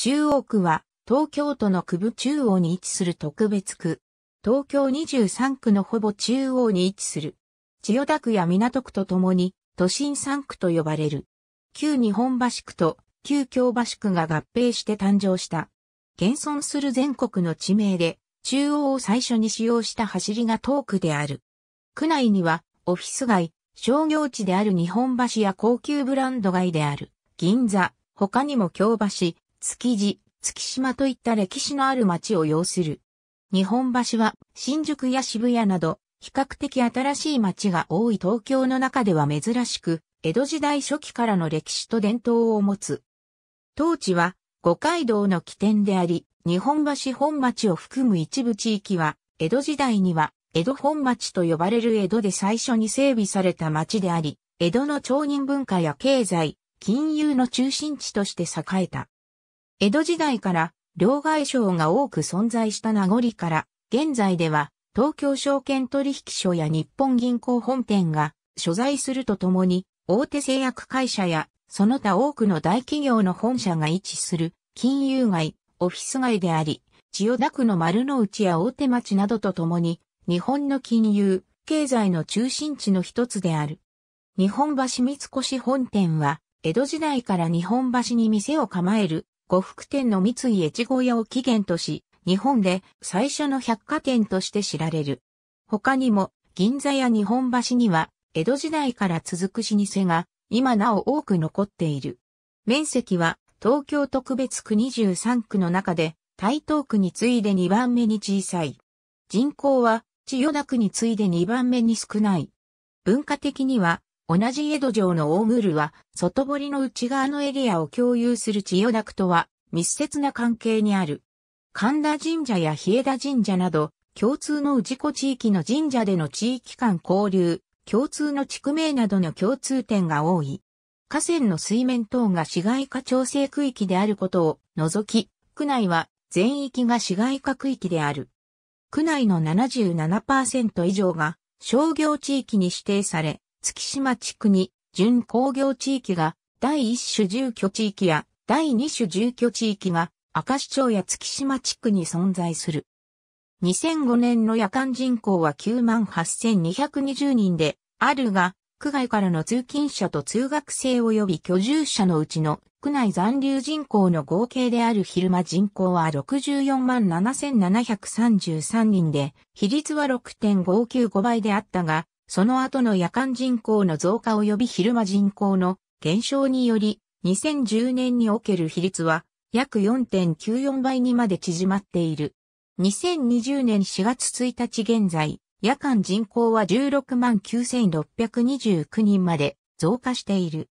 中央区は東京都の区部中央に位置する特別区。東京23区のほぼ中央に位置する。千代田区や港区とともに都心3区と呼ばれる。旧日本橋区と旧京橋区が合併して誕生した。現存する全国の地名で中央を最初に使用した走りが東区である。区内にはオフィス街、商業地である日本橋や高級ブランド街である銀座、他にも京橋、築地、月島といった歴史のある町を要する。日本橋は新宿や渋谷など比較的新しい町が多い東京の中では珍しく、江戸時代初期からの歴史と伝統を持つ。当地は五街道の起点であり、日本橋本町を含む一部地域は、江戸時代には江戸本町と呼ばれる江戸で最初に整備された町であり、江戸の町人文化や経済、金融の中心地として栄えた。江戸時代から両替商が多く存在した名残から、現在では東京証券取引所や日本銀行本店が所在するとともに、大手製薬会社やその他多くの大企業の本社が位置する金融街、オフィス街であり、千代田区の丸の内や大手町などとともに、日本の金融、経済の中心地の一つである。日本橋三越本店は、江戸時代から日本橋に店を構える呉服店の三井越後屋を起源とし、日本で最初の百貨店として知られる。他にも、銀座や日本橋には、江戸時代から続く老舗が、今なお多く残っている。面積は、東京特別区23区の中で、台東区に次いで2番目に小さい。人口は、千代田区に次いで2番目に少ない。文化的には、同じ江戸城の大ムールは、外堀の内側のエリアを共有する千代田区とは密接な関係にある。神田神社や日枝神社など、共通の氏子地域の神社での地域間交流、共通の地区名などの共通点が多い。河川の水面等が市街化調整区域であることを除き、区内は全域が市街化区域である。区内の77%以上が商業地域に指定され、月島地区に準工業地域が第一種住居地域や第二種住居地域が明石町や月島地区に存在する。2005年の夜間人口は98,220人であるが、区外からの通勤者と通学生及び居住者のうちの区内残留人口の合計である昼間人口は64 7733人で、比率は6.595倍であったが、その後の夜間人口の増加及び昼間人口の減少により、2010年における比率は約4.94倍にまで縮まっている。2020年4月1日現在、夜間人口は16万9629人まで増加している。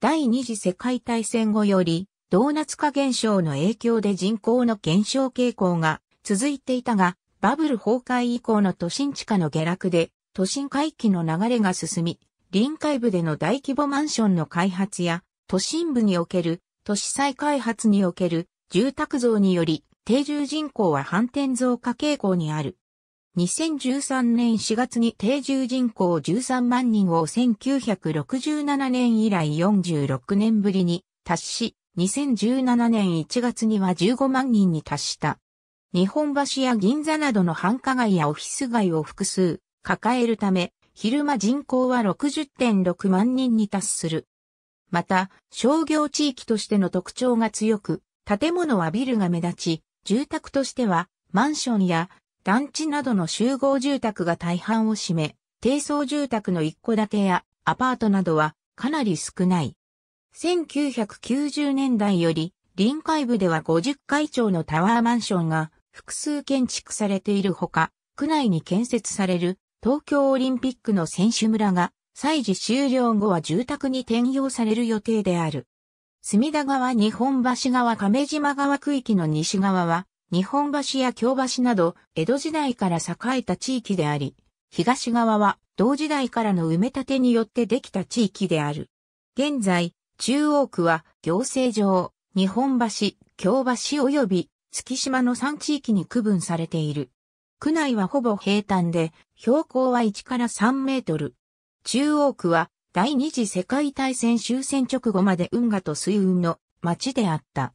第二次世界大戦後より、ドーナツ化現象の影響で人口の減少傾向が続いていたが、バブル崩壊以降の都心地下の下落で都心回帰の流れが進み、臨海部での大規模マンションの開発や、都心部における都市再開発における住宅増により、定住人口は反転増加傾向にある。2013年4月に定住人口13万人を1967年以来46年ぶりに達し、2017年1月には15万人に達した。日本橋や銀座などの繁華街やオフィス街を複数、抱えるため、昼間人口は60.6万人に達する。また、商業地域としての特徴が強く、建物はビルが目立ち、住宅としては、マンションや団地などの集合住宅が大半を占め、低層住宅の一戸建てやアパートなどはかなり少ない。1990年代より、臨海部では50階町のタワーマンションが複数建築されているほか、区内に建設される東京オリンピックの選手村が、祭事終了後は住宅に転用される予定である。隅田川日本橋川亀島川区域の西側は、日本橋や京橋など、江戸時代から栄えた地域であり、東側は、同時代からの埋め立てによってできた地域である。現在、中央区は、行政上、日本橋、京橋及び、月島の3地域に区分されている。区内はほぼ平坦で、標高は1から3メートル。中央区は第二次世界大戦終戦直後まで運河と水運の町であった。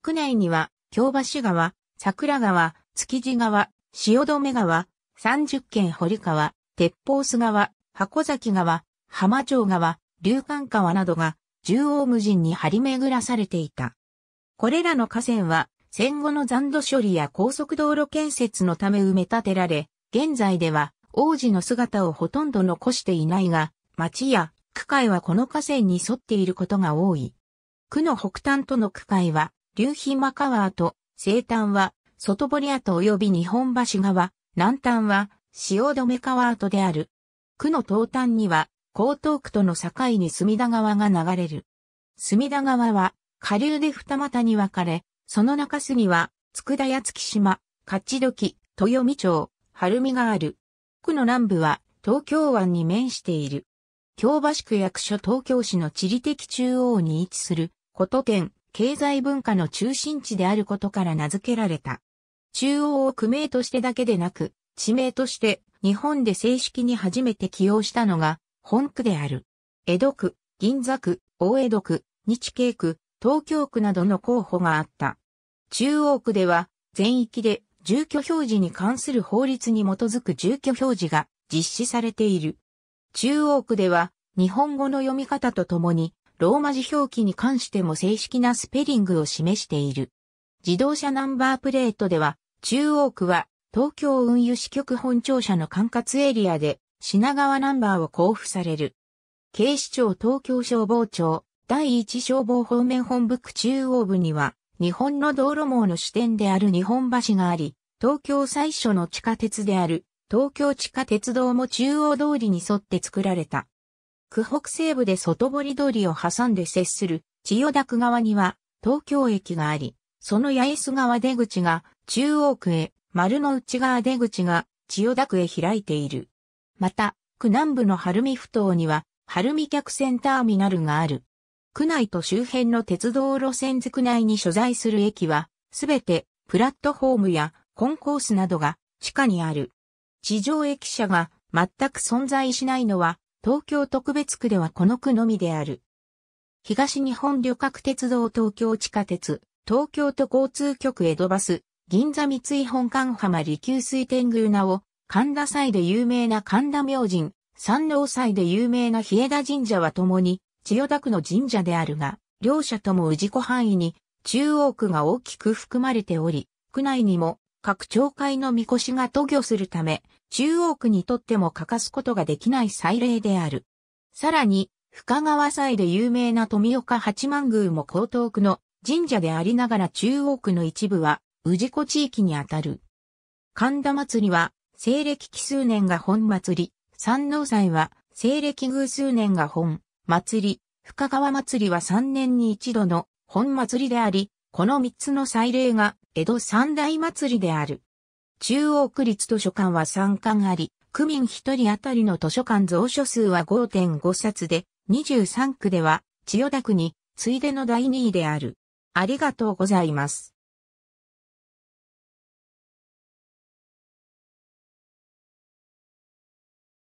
区内には京橋川、桜川、築地川、汐留川、三十軒堀川、鉄砲須川、箱崎川、浜町川、流間川などが縦横無尽に張り巡らされていた。これらの河川は戦後の残土処理や高速道路建設のため埋め立てられ、現在では王子の姿をほとんど残していないが、町や区界はこの河川に沿っていることが多い。区の北端との区界は、流飛間川と、西端は、外堀跡及び日本橋川、南端は、汐留川跡である。区の東端には、江東区との境に隅田川が流れる。隅田川は、下流で二股に分かれ、その中州には、佃屋月島、勝どき、豊見町、晴海がある。区の南部は、東京湾に面している。京橋区役所東京市の地理的中央に位置する、古都県、経済文化の中心地であることから名付けられた。中央を区名としてだけでなく、地名として日本で正式に初めて起用したのが本区である。江戸区、銀座区、大江戸区、日系区、東京区などの候補があった。中央区では全域で住居表示に関する法律に基づく住居表示が実施されている。中央区では日本語の読み方とともにローマ字表記に関しても正式なスペリングを示している。自動車ナンバープレートでは中央区は東京運輸支局本庁舎の管轄エリアで品川ナンバーを交付される。警視庁東京消防庁第一消防方面本部区中央部には、日本の道路網の支点である日本橋があり、東京最初の地下鉄である、東京地下鉄道も中央通りに沿って作られた。区北西部で外堀通りを挟んで接する千代田区側には東京駅があり、その八重洲川出口が中央区へ、丸の内側出口が千代田区へ開いている。また、区南部の晴海埠頭には、晴海客船ターミナルがある。区内と周辺の鉄道路線づ区内に所在する駅は、すべてプラットフォームやコンコースなどが地下にある。地上駅舎が全く存在しないのは、東京特別区ではこの区のみである。東日本旅客鉄道東京地下鉄、東京都交通局江戸バス、銀座三井本館浜離宮水天宮名を、神田祭で有名な神田明神、山王祭で有名な日枝神社はともに、千代田区の神社であるが、両者とも氏子範囲に中央区が大きく含まれており、区内にも各町会のみこしが渡御するため、中央区にとっても欠かすことができない祭礼である。さらに、深川祭で有名な富岡八幡宮も江東区の神社でありながら中央区の一部は氏子地域にあたる。神田祭りは西暦奇数年が本祭り、三能祭は西暦偶数年が本、祭り、深川祭りは3年に一度の本祭りであり、この3つの祭礼が江戸三大祭りである。中央区立図書館は3館あり、区民1人当たりの図書館蔵書数は5.5冊で、23区では千代田区についでの第2位である。ありがとうございます。